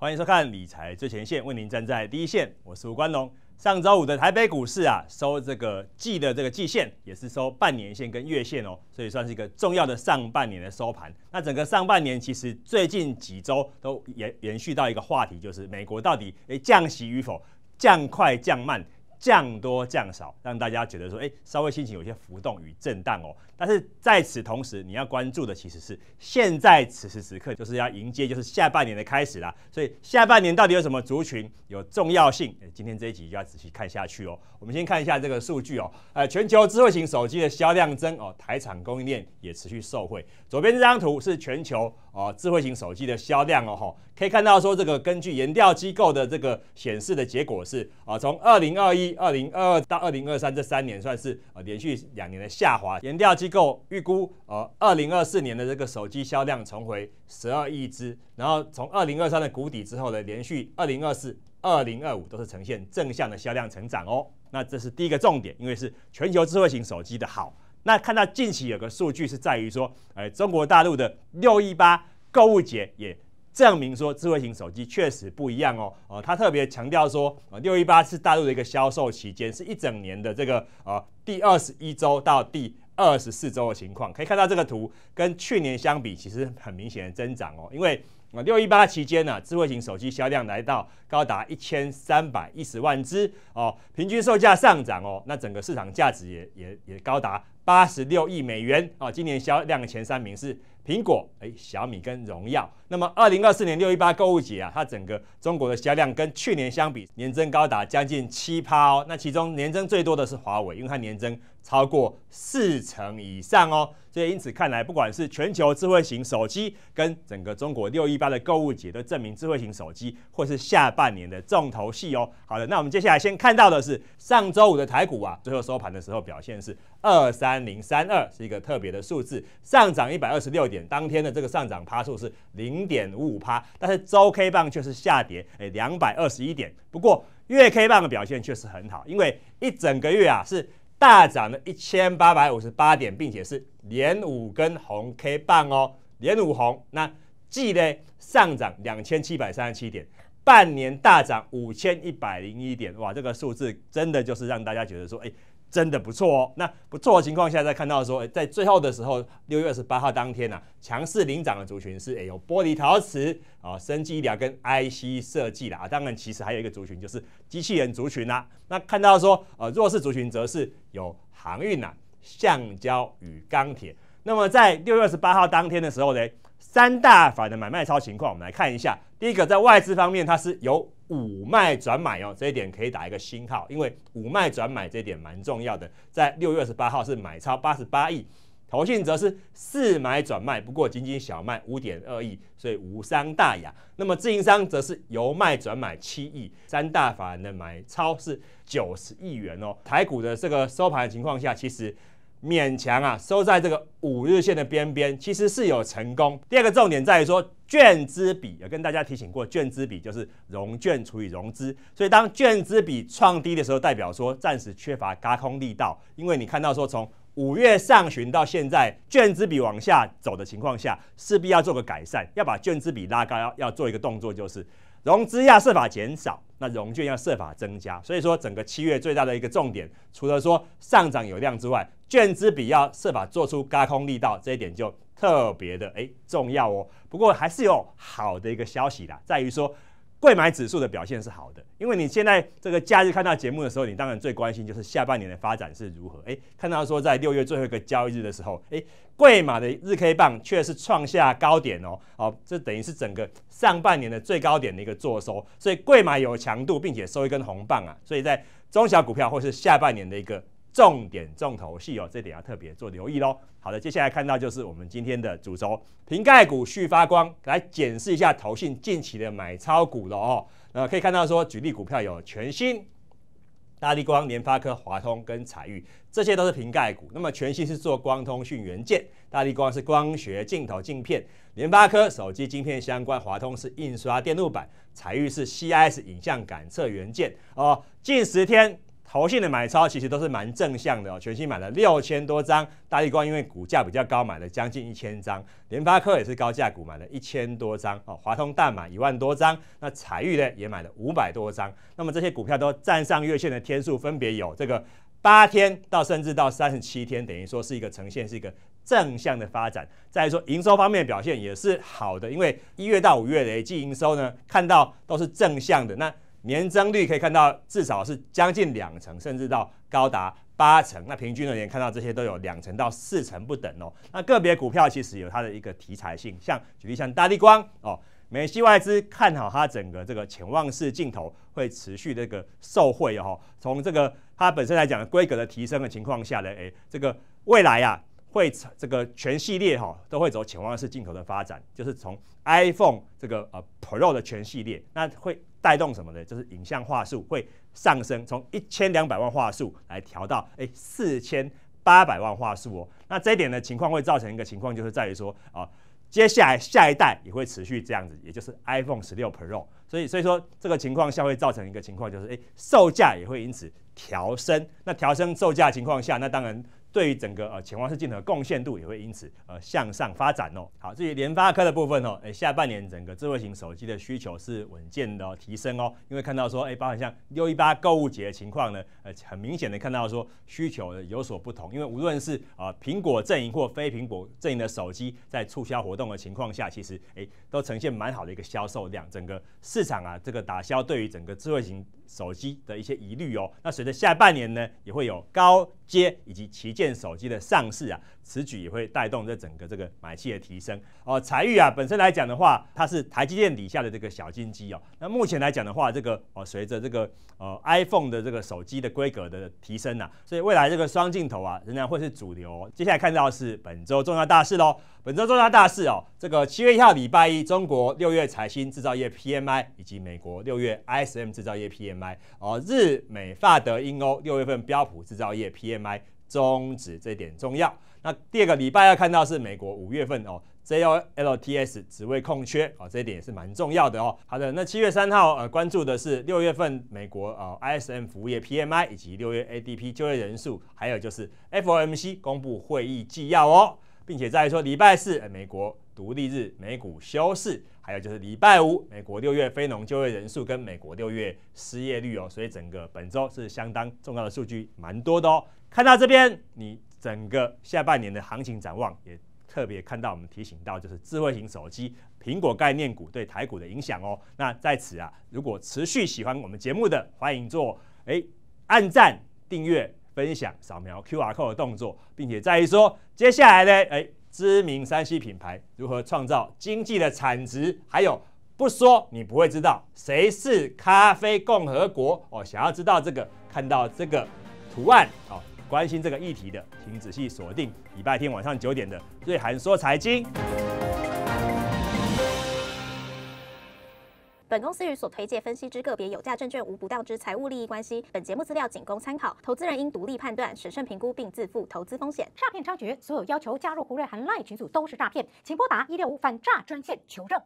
欢迎收看《理财最前线》，为您站在第一线，我是吴冠龙。上周五的台北股市啊，收这个季的这个季线，也是收半年线跟月线哦，所以算是一个重要的上半年的收盘。那整个上半年其实最近几周都延延续到一个话题，就是美国到底降息与否，降快降慢。降多降少，让大家觉得说，哎，稍微心情有些浮动与震荡哦。但是在此同时，你要关注的其实是现在此时此刻，就是要迎接就是下半年的开始啦。所以下半年到底有什么族群有重要性？今天这一集就要仔细看下去哦。我们先看一下这个数据哦，呃，全球智慧型手机的销量增哦，台厂供应链也持续受惠。左边这张图是全球。啊，智慧型手机的销量哦，可以看到说这个根据研调机构的这个显示的结果是，啊，从二零二一、二零二二到二零二三这三年算是呃连续两年的下滑。研调机构预估，呃，二零二四年的这个手机销量重回十二亿只，然后从二零二三的谷底之后呢，连续二零二四、二零二五都是呈现正向的销量成长哦。那这是第一个重点，因为是全球智慧型手机的好。那看到近期有个数据是在于说，哎，中国大陆的六一八购物节也证明说，智慧型手机确实不一样哦。呃，他特别强调说，六一八是大陆的一个销售期间，是一整年的这个呃第二十一周到第二十四周的情况。可以看到这个图跟去年相比，其实很明显的增长哦。因为六一八期间呢，智慧型手机销量来到高达一千三百一十万只哦，平均售价上涨哦，那整个市场价值也也也高达。八十六亿美元啊！今年销量的前三名是苹果、哎小米跟荣耀。那么，二零二四年六一八购物节啊，它整个中国的销量跟去年相比，年增高达将近七趴哦。那其中年增最多的是华为，因为它年增。超过四成以上哦，所以因此看来，不管是全球智慧型手机，跟整个中国六一八的购物节，都证明智慧型手机或是下半年的重头戏哦。好的，那我们接下来先看到的是上周五的台股啊，最后收盘的时候表现是二三零三二，是一个特别的数字，上涨一百二十六点，当天的这个上涨趴数是零点五五趴，但是周 K 棒却是下跌哎两百二十一点，不过月 K 棒的表现确实很好，因为一整个月啊是。大涨了一千八百五十八点，并且是连五根红 K 棒哦，连五红。那 G 呢？上涨两千七百三十七点，半年大涨五千一百零一点。哇，这个数字真的就是让大家觉得说，哎。真的不错哦，那不错的情况下，再看到说，在最后的时候，六月二十八号当天呐，强势领涨的族群是有玻璃陶瓷啊、生技医疗跟 IC 设计了啊，当然其实还有一个族群就是机器人族群啦。那看到说，呃弱势族群则是有航运呐、橡胶与钢铁。那么在六月二十八号当天的时候呢，三大法的买卖超情况，我们来看一下。第一个在外资方面，它是由五卖转买哦，这一点可以打一个星号，因为五卖转买这点蛮重要的，在六月二十八号是买超八十八亿，投信则是四买转卖，不过仅仅小卖五点二亿，所以无伤大雅。那么自营商则是由卖转买七亿，三大法人买超是九十亿元哦。台股的这个收盘的情况下，其实。勉强啊，收在这个五日线的边边，其实是有成功。第二个重点在于说，券资比，有跟大家提醒过，券资比就是融券除以融资，所以当券资比创低的时候，代表说暂时缺乏高空力道。因为你看到说，从五月上旬到现在，券资比往下走的情况下，势必要做个改善，要把券资比拉高，要要做一个动作，就是融资要设法减少，那融券要设法增加。所以说，整个七月最大的一个重点，除了说上涨有量之外，券资比要设法做出高空力道，这一点就特别的哎重要哦。不过还是有好的一个消息啦，在于说贵买指数的表现是好的，因为你现在这个假日看到节目的时候，你当然最关心就是下半年的发展是如何。诶，看到说在六月最后一个交易日的时候，诶，贵买的日 K 棒却是创下高点哦，好，这等于是整个上半年的最高点的一个做收，所以贵买有强度，并且收一根红棒啊，所以在中小股票或是下半年的一个。重点重头戏哦，这点要特别做留意喽。好的，接下来看到就是我们今天的主轴，瓶盖股续发光，来检视一下投信近期的买超股了哦，那可以看到说，举例股票有全新、大力光、联发科、华通跟彩玉，这些都是瓶盖股。那么全新是做光通讯元件，大力光是光学镜头镜片，联发科手机镜片相关，华通是印刷电路板，彩玉是 CIS 影像感测元件。哦，近十天。投性的买超其实都是蛮正向的哦，全新买了六千多张，大立光因为股价比较高，买了将近一千张，联发科也是高价股，买了一千多张哦，华通大买一万多张，那彩玉呢也买了五百多张，那么这些股票都站上月线的天数分别有这个八天到甚至到三十七天，等于说是一个呈现是一个正向的发展。再说营收方面表现也是好的，因为一月到五月累计营收呢，看到都是正向的那。年增率可以看到至少是将近两成，甚至到高达八成。那平均而言，看到这些都有两成到四成不等哦。那个别股票其实有它的一个题材性，像举例像大地光哦，美系外资看好它整个这个潜望式镜头会持续这个受惠哦。从这个它本身来讲规格的提升的情况下呢，哎，这个未来呀。会这个全系列哈都会走潜望式镜头的发展，就是从 iPhone 这个呃 Pro 的全系列，那会带动什么呢？就是影像画素会上升，从一千两百万画素来调到哎四千八百万画素哦。那这一点的情况会造成一个情况，就是在于说啊，接下来下一代也会持续这样子，也就是 iPhone 十六 Pro。所以所以说这个情况下会造成一个情况，就是哎售价也会因此调升。那调升售价情况下，那当然。对于整个呃潜望式镜头的贡献度也会因此呃向上发展哦。好，至于联发科的部分哦，哎下半年整个智慧型手机的需求是稳健的提升哦，因为看到说哎，包含像六一八购物节的情况呢，呃很明显的看到说需求有所不同，因为无论是啊苹果阵营或非苹果阵营的手机，在促销活动的情况下，其实哎都呈现蛮好的一个销售量，整个市场啊这个打消对于整个智慧型手机的一些疑虑哦。那随着下半年呢，也会有高阶以及旗。见手机的上市啊，此举也会带动这整个这个买气的提升哦。财誉啊，本身来讲的话，它是台积电底下的这个小金机哦。那目前来讲的话，这个哦，随着这个呃 iPhone 的这个手机的规格的提升呐，所以未来这个双镜头啊，仍然会是主流。接下来看到是本周重要大事喽。本周重要大事哦，这个七月一号礼拜一，中国六月财新制造业 PMI 以及美国六月 ISM 制造业 PMI 哦，日美法德英欧六月份标普制造业 PMI。终止这点重要。那第二个礼拜要看到是美国五月份哦，J O L T S 职位空缺哦，这一点也是蛮重要的哦。好的，那七月三号呃，关注的是六月份美国呃 I S M 服务业 P M I 以及六月 A D P 就业人数，还有就是 F O M C 公布会议纪要哦，并且再说礼拜四美国独立日美股休市，还有就是礼拜五美国六月非农就业人数跟美国六月失业率哦，所以整个本周是相当重要的数据，蛮多的哦。看到这边，你整个下半年的行情展望也特别看到我们提醒到，就是智慧型手机、苹果概念股对台股的影响哦。那在此啊，如果持续喜欢我们节目的，欢迎做哎按赞、订阅、分享、扫描 Q R Code 的动作，并且在于说接下来呢，哎知名山西品牌如何创造经济的产值，还有不说你不会知道谁是咖啡共和国哦。想要知道这个，看到这个图案哦。关心这个议题的，请仔细锁定礼拜天晚上九点的《瑞涵说财经》。本公司与所推介分析之个别有价证券无不当之财务利益关系，本节目资料仅供参考，投资人应独立判断、审慎评估并自负投资风险。诈骗猖獗，所有要求加入胡瑞涵赖群组都是诈骗，请拨打一六五反诈专线求证。